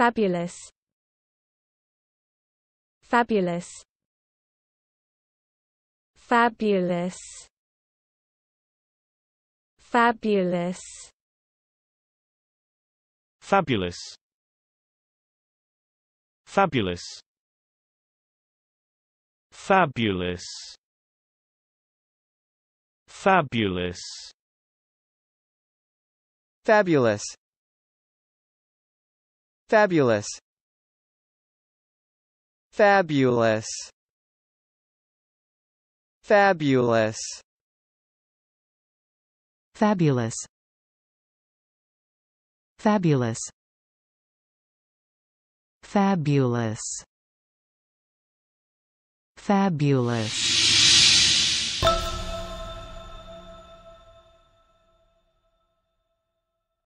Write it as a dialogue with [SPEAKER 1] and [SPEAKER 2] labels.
[SPEAKER 1] Fabulous. Fabulous. Fabulous. Fabulous. Fabulous. Fabulous. Fabulous. Fabulous. Fabulous Fabulous. Fabulous. Fabulous. Fabulous. Fabulous. Fabulous. Fabulous.